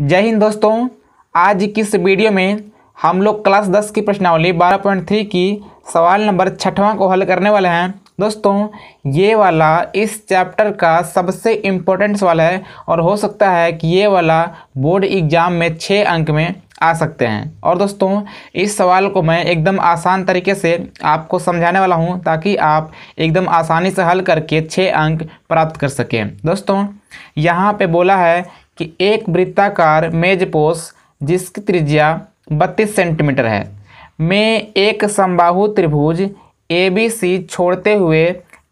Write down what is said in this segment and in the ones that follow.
जय हिंद दोस्तों आज की इस वीडियो में हम लोग क्लास दस की प्रश्नावली बारह पॉइंट थ्री की सवाल नंबर छठवां को हल करने वाले हैं दोस्तों ये वाला इस चैप्टर का सबसे इम्पोर्टेंट सवाल है और हो सकता है कि ये वाला बोर्ड एग्ज़ाम में छः अंक में आ सकते हैं और दोस्तों इस सवाल को मैं एकदम आसान तरीके से आपको समझाने वाला हूं ताकि आप एकदम आसानी से हल करके छः अंक प्राप्त कर सकें दोस्तों यहाँ पे बोला है कि एक वृत्ताकार मेजपोष जिसकी त्रिज्या बत्तीस सेंटीमीटर है में एक समबाहु त्रिभुज ए बी सी छोड़ते हुए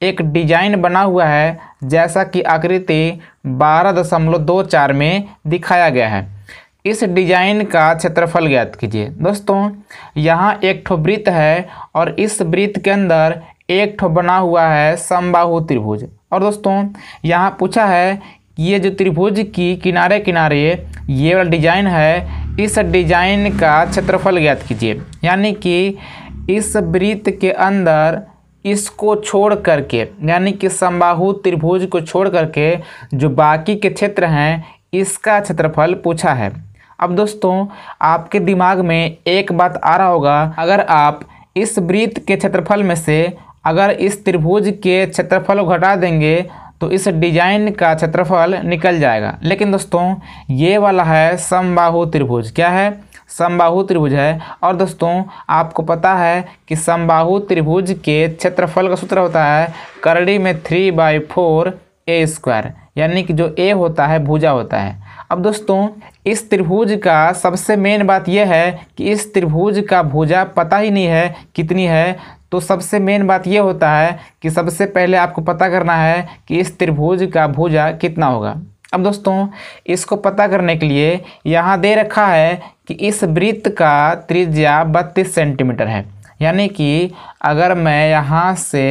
एक डिजाइन बना हुआ है जैसा कि आकृति 12.24 में दिखाया गया है इस डिजाइन का क्षेत्रफल ज्ञात कीजिए दोस्तों यहाँ एक ठो वृत्त है और इस वृत्त के अंदर एक ठो बना हुआ है समबाहु त्रिभुज और दोस्तों यहाँ पूछा है ये जो त्रिभुज की किनारे किनारे ये वाला डिजाइन है इस डिजाइन का क्षेत्रफल ज्ञात कीजिए यानी कि इस वृत्त के अंदर इसको छोड़ करके यानी कि समबाहु त्रिभुज को छोड़ करके जो बाकी के क्षेत्र हैं इसका क्षेत्रफल पूछा है अब दोस्तों आपके दिमाग में एक बात आ रहा होगा अगर आप इस वृत्त के क्षेत्रफल में से अगर इस त्रिभुज के क्षेत्रफल को घटा देंगे तो इस डिजाइन का क्षेत्रफल निकल जाएगा लेकिन दोस्तों ये वाला है समबाहु त्रिभुज क्या है समबाहु त्रिभुज है और दोस्तों आपको पता है कि समबाहु त्रिभुज के क्षेत्रफल का सूत्र होता है करड़ी में three by four A square यानी कि जो ए होता है भुजा होता है अब दोस्तों इस त्रिभुज का सबसे मेन बात यह है कि इस त्रिभुज का भुजा पता ही नहीं है कितनी है तो सबसे मेन बात ये होता है कि सबसे पहले आपको पता करना है कि इस त्रिभुज का भुजा कितना होगा अब दोस्तों इसको पता करने के लिए यहाँ दे रखा है कि इस वृत्त का त्रिज्या बत्तीस सेंटीमीटर है यानी कि अगर मैं यहाँ से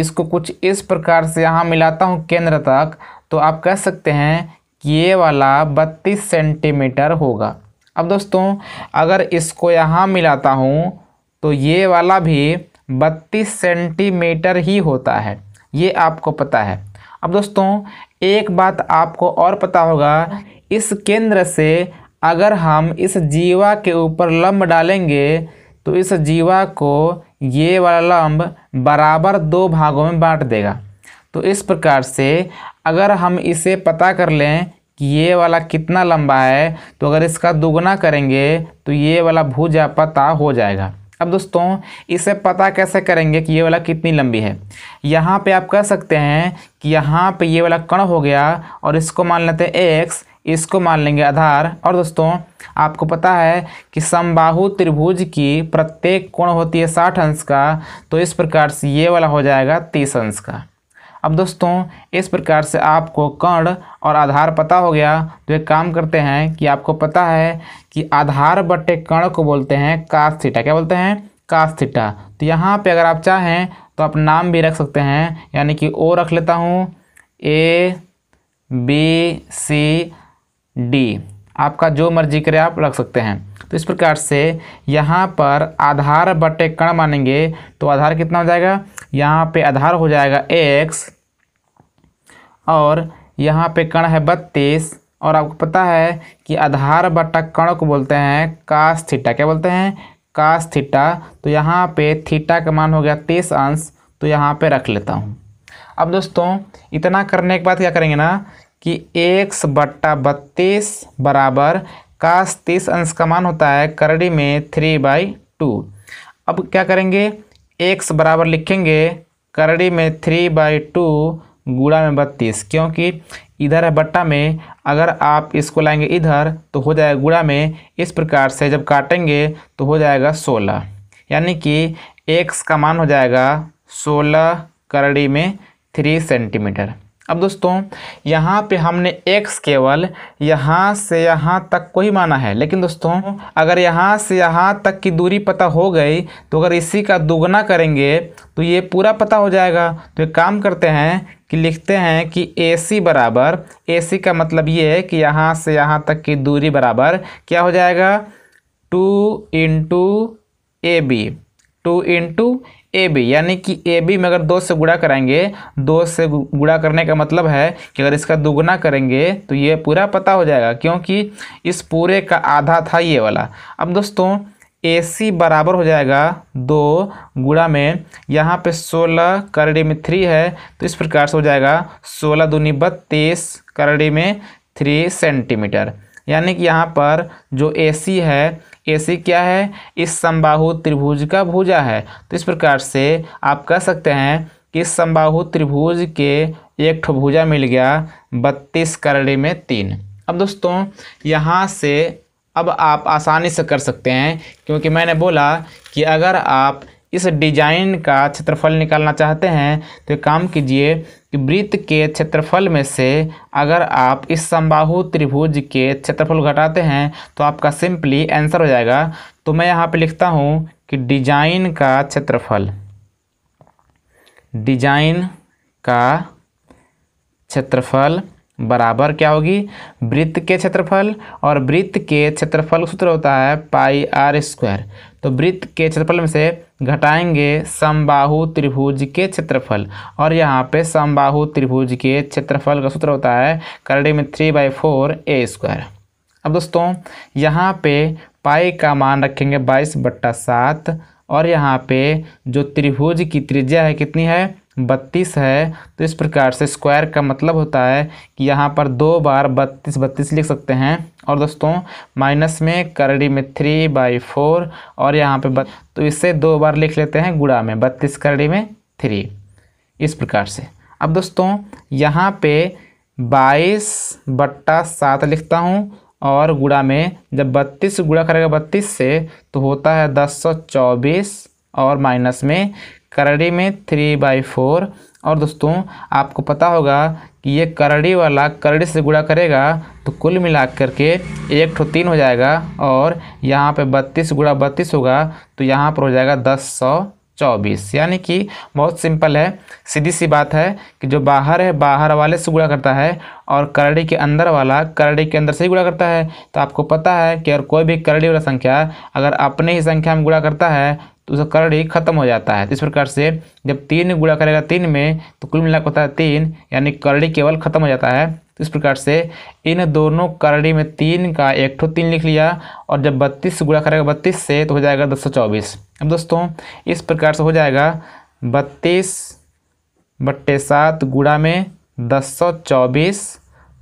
इसको कुछ इस प्रकार से यहाँ मिलाता हूँ केंद्र तक तो आप कह सकते हैं कि ये वाला बत्तीस सेंटीमीटर होगा अब दोस्तों अगर इसको यहाँ मिलाता हूँ तो ये वाला भी बत्तीस सेंटीमीटर ही होता है ये आपको पता है अब दोस्तों एक बात आपको और पता होगा इस केंद्र से अगर हम इस जीवा के ऊपर लंब डालेंगे तो इस जीवा को ये वाला लंब बराबर दो भागों में बांट देगा तो इस प्रकार से अगर हम इसे पता कर लें कि ये वाला कितना लंबा है तो अगर इसका दुगना करेंगे तो ये वाला भूजा पता हो जाएगा अब दोस्तों इसे पता कैसे करेंगे कि ये वाला कितनी लंबी है यहाँ पे आप कह सकते हैं कि यहाँ पे ये वाला कण हो गया और इसको मान लेते हैं एक्स इसको मान लेंगे आधार और दोस्तों आपको पता है कि समबाहु त्रिभुज की प्रत्येक कोण होती है साठ अंश का तो इस प्रकार से ये वाला हो जाएगा तीस अंश का अब दोस्तों इस प्रकार से आपको कर्ण और आधार पता हो गया तो एक काम करते हैं कि आपको पता है कि आधार बट्टे कर्ण को बोलते हैं कास थीटा क्या बोलते हैं कास थीटा तो यहाँ पे अगर आप चाहें तो आप नाम भी रख सकते हैं यानी कि ओ रख लेता हूँ ए बी सी डी आपका जो मर्जी करे आप रख सकते हैं तो इस प्रकार से यहाँ पर आधार बटे कण मानेंगे तो आधार कितना हो जाएगा यहाँ पे आधार हो जाएगा एक्स और यहाँ पे कण है बत्तीस और आपको पता है कि आधार बटा कण को बोलते हैं कास थीटा क्या बोलते हैं कास थीटा तो यहाँ पे थीटा का मान हो गया तीस अंश तो यहाँ पे रख लेता हूँ अब दोस्तों इतना करने के बाद क्या करेंगे ना कि एक्स बट्टा बत्तीस बराबर कास तीस अंश का मान होता है करड़ी में थ्री बाई टू अब क्या करेंगे एक्स बराबर लिखेंगे करड़ी में थ्री बाई टू गुड़ा में बत्तीस क्योंकि इधर है बट्टा में अगर आप इसको लाएंगे इधर तो हो जाएगा गुड़ा में इस प्रकार से जब काटेंगे तो हो जाएगा सोलह यानी कि एक्स का मान हो जाएगा सोलह करड़ी में थ्री सेंटीमीटर अब दोस्तों यहाँ पे हमने x केवल यहाँ से यहाँ तक को ही माना है लेकिन दोस्तों अगर यहाँ से यहाँ तक की दूरी पता हो गई तो अगर इसी का दुगना करेंगे तो ये पूरा पता हो जाएगा तो एक काम करते हैं कि लिखते हैं कि ए सी बराबर ए सी का मतलब ये है कि यहाँ से यहाँ तक की दूरी बराबर क्या हो जाएगा two into A B two into A B यानी कि ए बी में अगर दो से गुणा कराएंगे दो से गुणा करने का मतलब है कि अगर इसका दोगुना करेंगे तो ये पूरा पता हो जाएगा क्योंकि इस पूरे का आधा था ये वाला अब दोस्तों ए सी बराबर हो जाएगा दो गुड़ा में यहाँ पे सोलह करड़े में थ्री है तो इस प्रकार से हो जाएगा सोलह दूनी बत्तीस करड़े में थ्री सेंटीमीटर यानी कि यहाँ पर जो ए सी है ए सी क्या है इस समबाहु त्रिभुज का भुजा है तो इस प्रकार से आप कह सकते हैं कि इस समबाहु त्रिभुज के एक भुजा मिल गया बत्तीस करड़े में तीन अब दोस्तों यहाँ से अब आप आसानी से कर सकते हैं क्योंकि मैंने बोला कि अगर आप इस डिजाइन का क्षेत्रफल निकालना चाहते हैं तो काम कीजिए कि वृत्त के क्षेत्रफल में से अगर आप इस समबाहु त्रिभुज के क्षेत्रफल घटाते हैं तो आपका सिंपली आंसर हो जाएगा तो मैं यहाँ पे लिखता हूँ कि डिजाइन का क्षेत्रफल डिजाइन का क्षेत्रफल बराबर क्या होगी वृत्त के क्षेत्रफल और वृत्त के क्षेत्रफल सूत्र होता है पाई आर स्क्वायर तो वृत्त के क्षेत्रफल में से घटाएंगे समबाहु त्रिभुज के क्षेत्रफल और यहाँ पे समबाहु त्रिभुज के क्षेत्रफल का सूत्र होता है करड़े में three by four A square अब दोस्तों यहाँ पे पाई का मान रखेंगे बाईस बट्टा सात और यहाँ पे जो त्रिभुज की त्रिज्या है कितनी है बत्तीस है तो इस प्रकार से स्क्वायर का मतलब होता है कि यहाँ पर दो बार बत्तीस बत्तीस लिख सकते हैं और दोस्तों माइनस में करड़ी में थ्री बाई फोर और यहाँ पे बत तो इसे दो बार लिख लेते हैं गुड़ा में बत्तीस करड़ी में थ्री इस प्रकार से अब दोस्तों यहाँ पे बाईस बट्टा सात लिखता हूँ और गुड़ा में जब बत्तीस गुड़ा करेगा बत्तीस से तो होता है दस सौ चौबीस और माइनस में करड़ी में थ्री बाई फोर और दोस्तों आपको पता होगा कि ये करड़ी वाला करड़ी से गुड़ा करेगा तो कुल मिला करके एक ठो तीन हो जाएगा और यहाँ पे बत्तीस गुड़ा बत्तीस होगा तो यहाँ पर हो जाएगा दस सौ चौबीस यानी कि बहुत सिंपल है सीधी सी बात है कि जो बाहर है बाहर वाले से गुड़ा करता है और करड़ी के अंदर वाला करड़ी के अंदर से ही गुड़ा करता है तो आपको पता है कि अगर कोई भी करड़ी वाला संख्या अगर अपने ही संख्या में गुड़ा करता है तो उसका कर्ण ही खत्म हो जाता है तो इस प्रकार से जब तीन गुणा करेगा तीन में तो कुल मिलाकर होता है तीन यानी करड़ी केवल खत्म हो जाता है तो इस प्रकार से इन दोनों करड़ी में तीन का एक ठो तीन लिख लिया और जब बत्तीस गुणा करेगा बत्तीस से तो हो जाएगा दस सौ चौबीस अब दोस्तों इस प्रकार से हो जाएगा बत्तीस बट्टे सात गुड़ा में दस सौ चौबीस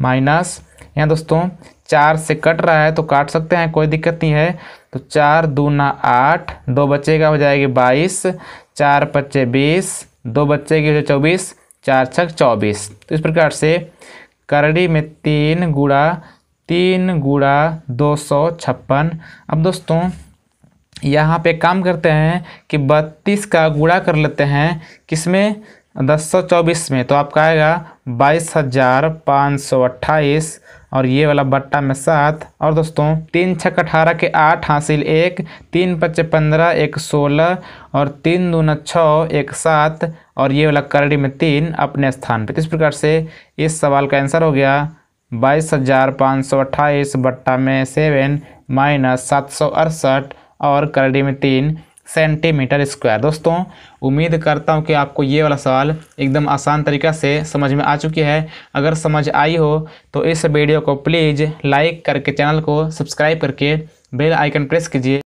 माइनस यहाँ दोस्तों चार से कट रहा है तो काट सकते हैं कोई दिक्कत नहीं है तो चार दूना आठ दो बच्चे का हो जाएगी बाईस चार पच्चे बीस दो बच्चे की हो जाए चौबीस चार छः चौबीस तो इस प्रकार से करड़ी में तीन गुड़ा तीन गुड़ा दो सौ छप्पन अब दोस्तों यहाँ पे काम करते हैं कि बत्तीस का गुड़ा कर लेते हैं किसमें दस सौ चौबीस में तो आपका आएगा बाईस हज़ार पाँच सौ अट्ठाईस और ये वाला बट्टा में सात और दोस्तों तीन छक अठारह के आठ हासिल एक तीन पच्चे पंद्रह एक सोलह और तीन दून छः एक सात और ये वाला करड़ी में तीन अपने स्थान पर तो इस प्रकार से इस सवाल का आंसर हो गया बाईस हज़ार पाँच सौ अट्ठाईस बट्टा में सेवन माइनस सात सौ अड़सठ और करड़ी में तीन सेंटीमीटर स्क्वायर दोस्तों उम्मीद करता हूँ कि आपको ये वाला सवाल एकदम आसान तरीक़ा से समझ में आ चुकी है अगर समझ आई हो तो इस वीडियो को प्लीज़ लाइक करके चैनल को सब्सक्राइब करके बेल आइकन प्रेस कीजिए